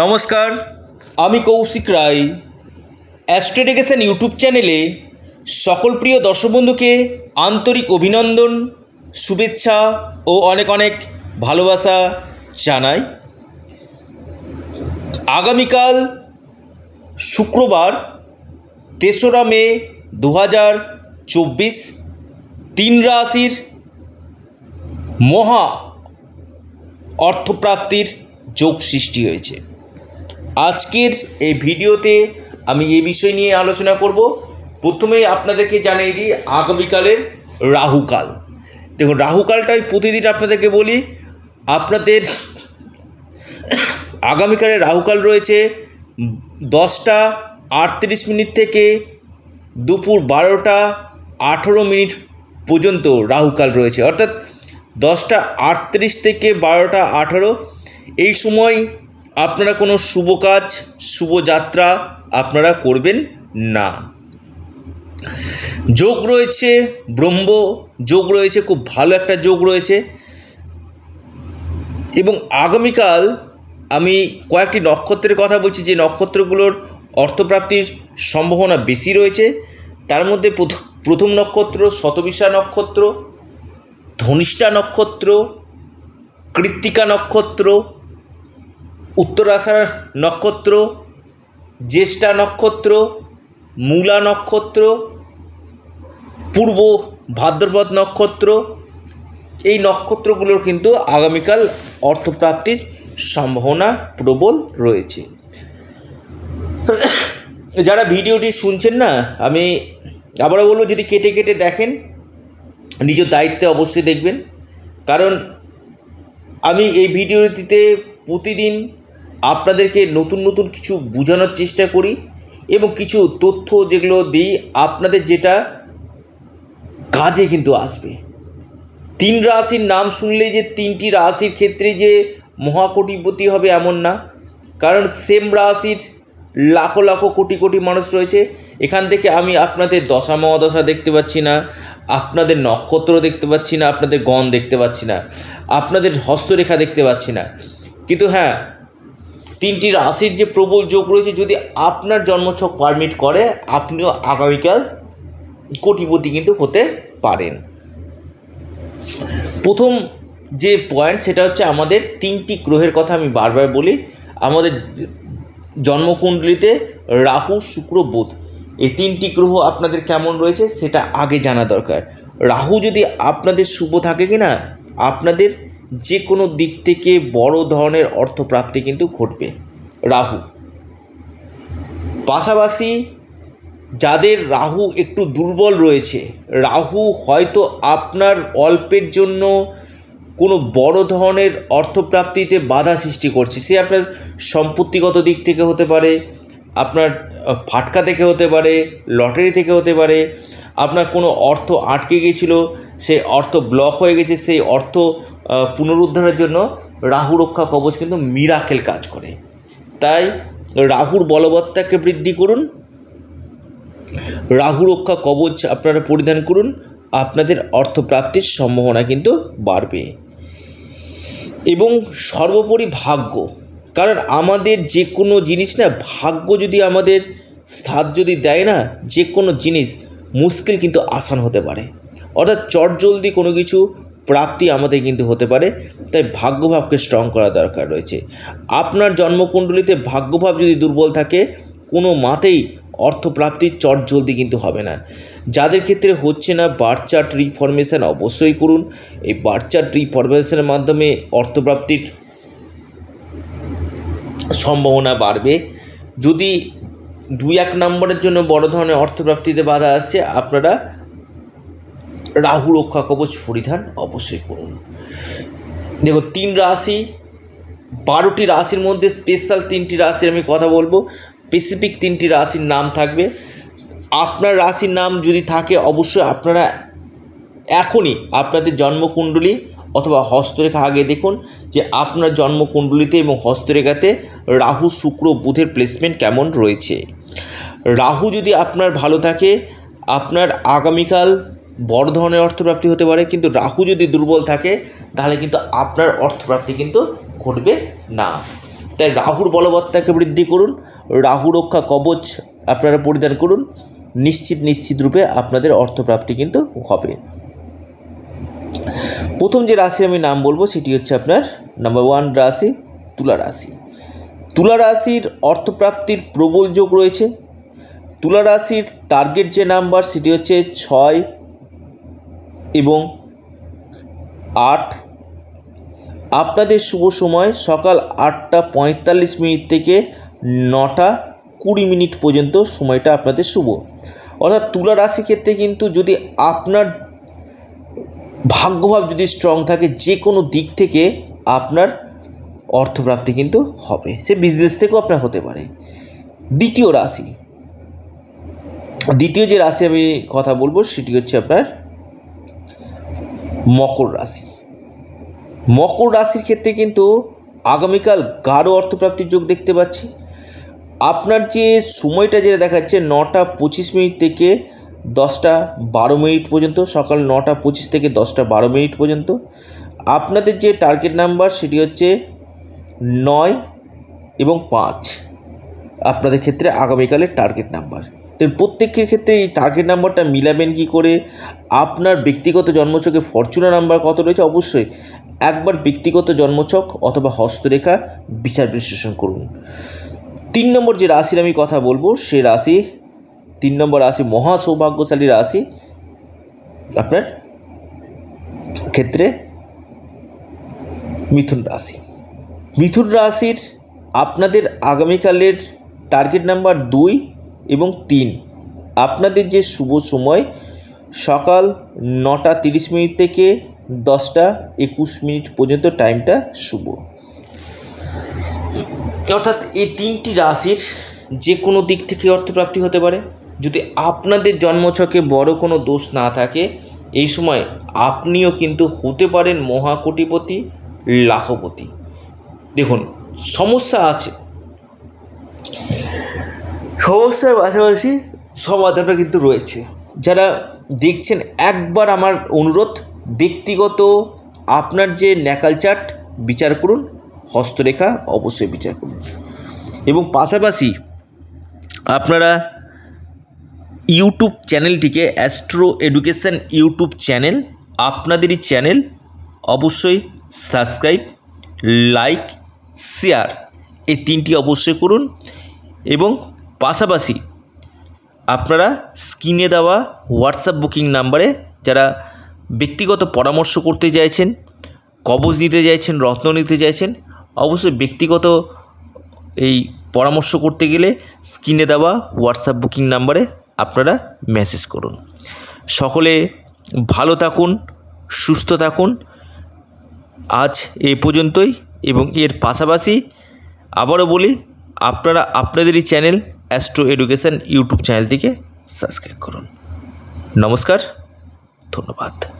নমস্কার আমি কৌশিক রায় অ্যাস্ট্রেডিকেশন ইউটিউব চ্যানেলে সকল প্রিয় দর্শক বন্ধুকে আন্তরিক অভিনন্দন শুভেচ্ছা ও অনেক অনেক ভালোবাসা জানাই আগামীকাল শুক্রবার তেসরা মে দু হাজার চব্বিশ তিন রাশির মহা অর্থপ্রাপ্তির যোগ সৃষ্টি হয়েছে আজকের এই ভিডিওতে আমি এই বিষয় নিয়ে আলোচনা করব প্রথমেই আপনাদেরকে জানিয়ে দিই আগামীকালের রাহুকাল দেখুন রাহুকালটাই প্রতিদিন আপনাদেরকে বলি আপনাদের আগামীকালের রাহুকাল রয়েছে দশটা আটত্রিশ মিনিট থেকে দুপুর বারোটা আঠেরো মিনিট পর্যন্ত রাহুকাল রয়েছে অর্থাৎ দশটা আটত্রিশ থেকে বারোটা আঠারো এই সময় আপনারা কোনো শুভ কাজ শুভযাত্রা আপনারা করবেন না যোগ রয়েছে ব্রহ্ম যোগ রয়েছে খুব ভালো একটা যোগ রয়েছে এবং আগামীকাল আমি কয়েকটি নক্ষত্রের কথা বলছি যে নক্ষত্রগুলোর অর্থপ্রাপ্তির সম্ভাবনা বেশি রয়েছে তার মধ্যে প্রথম নক্ষত্র শতবিশা নক্ষত্র ধনিষ্ঠা নক্ষত্র কৃত্তিকা নক্ষত্র উত্তরাশার নক্ষত্র জ্যেষ্ঠা নক্ষত্র মূলা নক্ষত্র পূর্ব ভাদ্রপদ নক্ষত্র এই নক্ষত্রগুলোর কিন্তু আগামীকাল অর্থপ্রাপ্তির সম্ভাবনা প্রবল রয়েছে যারা ভিডিওটি শুনছেন না আমি আবারও বলব যদি কেটে কেটে দেখেন নিজ দায়িত্বে অবশ্যই দেখবেন কারণ আমি এই ভিডিওটিতে প্রতিদিন আপনাদেরকে নতুন নতুন কিছু বোঝানোর চেষ্টা করি এবং কিছু তথ্য যেগুলো দিই আপনাদের যেটা কাজে কিন্তু আসবে তিন রাশির নাম শুনলেই যে তিনটি রাশির ক্ষেত্রে যে মহাকোটিপতি হবে এমন না কারণ সেম রাশির লাখো লাখো কোটি কোটি মানুষ রয়েছে এখান থেকে আমি আপনাদের দশা মহাদশা দেখতে পাচ্ছি না আপনাদের নক্ষত্র দেখতে পাচ্ছি না আপনাদের গণ দেখতে পাচ্ছি না আপনাদের হস্তরেখা দেখতে পাচ্ছি না কিন্তু হ্যাঁ তিনটি রাশির যে প্রবল যোগ রয়েছে যদি আপনার জন্মছক পারমিট করে আপনিও আগামীকাল কোটিপতি কিন্তু হতে পারেন প্রথম যে পয়েন্ট সেটা হচ্ছে আমাদের তিনটি গ্রহের কথা আমি বারবার বলি আমাদের জন্মকুণ্ডলিতে রাহু শুক্র বুধ এই তিনটি গ্রহ আপনাদের কেমন রয়েছে সেটা আগে জানা দরকার রাহু যদি আপনাদের শুভ থাকে কি না আপনাদের যে কোনো দিক থেকে বড় ধরনের অর্থপ্রাপ্তি কিন্তু ঘটবে রাহু পাশাপাশি যাদের রাহু একটু দুর্বল রয়েছে রাহু হয়তো আপনার অল্পের জন্য কোনো বড় ধরনের অর্থপ্রাপ্তিতে বাধা সৃষ্টি করছে সে আপনার সম্পত্তিগত দিক থেকে হতে পারে আপনার ফাটকা থেকে হতে পারে লটারি থেকে হতে পারে আপনার কোনো অর্থ আটকে গিয়েছিলো সেই অর্থ ব্লক হয়ে গেছে সেই অর্থ পুনরুদ্ধারের জন্য রাহু রক্ষা কবচ কিন্তু মিরাকেল কাজ করে তাই রাহুর বলবত্তাকে বৃদ্ধি করুন রাহু রক্ষা কবচ আপনারা পরিধান করুন আপনাদের অর্থপ্রাপ্তির সম্ভাবনা কিন্তু বাড়বে এবং সর্বোপরি ভাগ্য কারণ আমাদের যে কোনো জিনিস না ভাগ্য যদি আমাদের স্থাদ যদি দেয় না যে কোনো জিনিস মুশকিল কিন্তু আসান হতে পারে অর্থাৎ চটজলদি কোনো কিছু প্রাপ্তি আমাদের কিন্তু হতে পারে তাই ভাগ্যভাবকে স্ট্রং করা দরকার রয়েছে আপনার জন্মকুণ্ডলিতে ভাগ্যভাব যদি দুর্বল থাকে কোনো মাতেই অর্থপ্রাপ্তির চট জলদি কিন্তু হবে না যাদের ক্ষেত্রে হচ্ছে না বার চার্ট রিফরমেশান অবশ্যই করুন এই বার চার্ট রিফরমেশানের মাধ্যমে অর্থপ্রাপ্তির সম্ভাবনা বাড়বে যদি দুই এক নম্বরের জন্য বড় ধরনের অর্থপ্রাপ্তিতে বাধা আসছে আপনারা রাহু রক্ষা কবচ পরিধান অবশ্যই করুন দেখো তিন রাশি বারোটি রাশির মধ্যে স্পেশাল তিনটি রাশির আমি কথা বলবো স্পেসিফিক তিনটি রাশির নাম থাকবে আপনার রাশির নাম যদি থাকে অবশ্যই আপনারা এখনই আপনাদের জন্মকুণ্ডলী অথবা হস্তরেখা আগে দেখুন যে আপনার জন্মকুণ্ডলিতে এবং হস্তরেখাতে রাহু শুক্র বুধের প্লেসমেন্ট কেমন রয়েছে রাহু যদি আপনার ভালো থাকে আপনার আগামীকাল বড় ধরনের অর্থপ্রাপ্তি হতে পারে কিন্তু রাহু যদি দুর্বল থাকে তাহলে কিন্তু আপনার অর্থপ্রাপ্তি কিন্তু ঘটবে না তাই রাহুর বলবত্তাকে বৃদ্ধি করুন রাহু রক্ষা কবচ আপনারা পরিধান করুন নিশ্চিত নিশ্চিত রূপে আপনাদের অর্থপ্রাপ্তি কিন্তু হবে প্রথম যে রাশি আমি নাম বলবো সেটি হচ্ছে আপনার নাম্বার ওয়ান রাশি তুলা রাশি তুলা রাশির অর্থপ্রাপ্তির প্রবল যোগ রয়েছে তুলা রাশির টার্গেট যে নাম্বার সেটি হচ্ছে ছয় এবং আট আপনাদের শুভ সময় সকাল আটটা পঁয়তাল্লিশ মিনিট থেকে নটা কুড়ি মিনিট পর্যন্ত সময়টা আপনাদের শুভ অর্থাৎ তুলা রাশি ক্ষেত্রে কিন্তু যদি আপনার ভাগ্যভাব যদি স্ট্রং থাকে যে কোনো দিক থেকে আপনার অর্থপ্রাপ্তি কিন্তু হবে সে বিজনেস থেকেও আপনার হতে পারে দ্বিতীয় রাশি দ্বিতীয় যে রাশি আমি কথা বলবো সেটি হচ্ছে আপনার মকর রাশি মকর রাশির ক্ষেত্রে কিন্তু আগামীকাল গাঢ় অর্থপ্রাপ্তির যোগ দেখতে পাচ্ছি আপনার যে সময়টা যেটা দেখাচ্ছে নটা পঁচিশ মিনিট থেকে দশটা বারো মিনিট পর্যন্ত সকাল নটা পঁচিশ থেকে দশটা বারো মিনিট পর্যন্ত আপনাদের যে টার্গেট নাম্বার সেটি হচ্ছে নয় এবং পাঁচ আপনাদের ক্ষেত্রে আগামীকালের টার্গেট নাম্বার তো প্রত্যেকের ক্ষেত্রে এই টার্গেট নাম্বারটা মিলাবেন কি করে আপনার ব্যক্তিগত জন্মছকে ফরচুনা নাম্বার কত রয়েছে অবশ্যই একবার ব্যক্তিগত জন্মছক অথবা হস্তরেখা বিচার বিশ্লেষণ করুন তিন নম্বর যে রাশির আমি কথা বলবো সে রাশি তিন নম্বর রাশি মহা সৌভাগ্যশালী রাশি আপনার ক্ষেত্রে মিথুন রাশি মিথুন রাশির আপনাদের আগামীকালের টার্গেট নাম্বার দুই এবং তিন আপনাদের যে শুভ সময় সকাল নটা তিরিশ মিনিট থেকে দশটা একুশ মিনিট পর্যন্ত টাইমটা শুভ অর্থাৎ এই তিনটি রাশির যে কোনো দিক থেকে অর্থপ্রাপ্তি হতে পারে যদি আপনাদের জন্মছকে বড় কোনো দোষ না থাকে এই সময় আপনিও কিন্তু হতে পারেন মহাকোটিপতি লাখপতি দেখুন সমস্যা আছে সমস্যার পাশাপাশি সমাধানটা কিন্তু রয়েছে যারা দেখছেন একবার আমার অনুরোধ ব্যক্তিগত আপনার যে ন্যাকাল চার্ট বিচার করুন হস্তরেখা অবশ্যই বিচার করুন এবং পাশাপাশি আপনারা ইউটিউব চ্যানেলটিকে অ্যাস্ট্রো এডুকেশান ইউটিউব চ্যানেল আপনাদেরই চ্যানেল অবশ্যই সাবস্ক্রাইব লাইক শেয়ার এই তিনটি অবশ্যই করুন এবং পাশাপাশি আপনারা স্ক্রিনে দেওয়া হোয়াটসঅ্যাপ বুকিং নাম্বারে যারা ব্যক্তিগত পরামর্শ করতে চাইছেন কবজ নিতে চাইছেন রত্ন নিতে চাইছেন অবশ্যই ব্যক্তিগত এই পরামর্শ করতে গেলে স্ক্রিনে দেওয়া হোয়াটসঅ্যাপ বুকিং নাম্বারে আপনারা মেসেজ করুন সকলে ভালো থাকুন সুস্থ থাকুন আজ এ পর্যন্তই এবং এর পাশাপাশি আবারও বলি আপনারা আপনাদেরই চ্যানেল অ্যাস্ট্রো এডুকেশান ইউটিউব চ্যানেলটিকে সাবস্ক্রাইব করুন নমস্কার ধন্যবাদ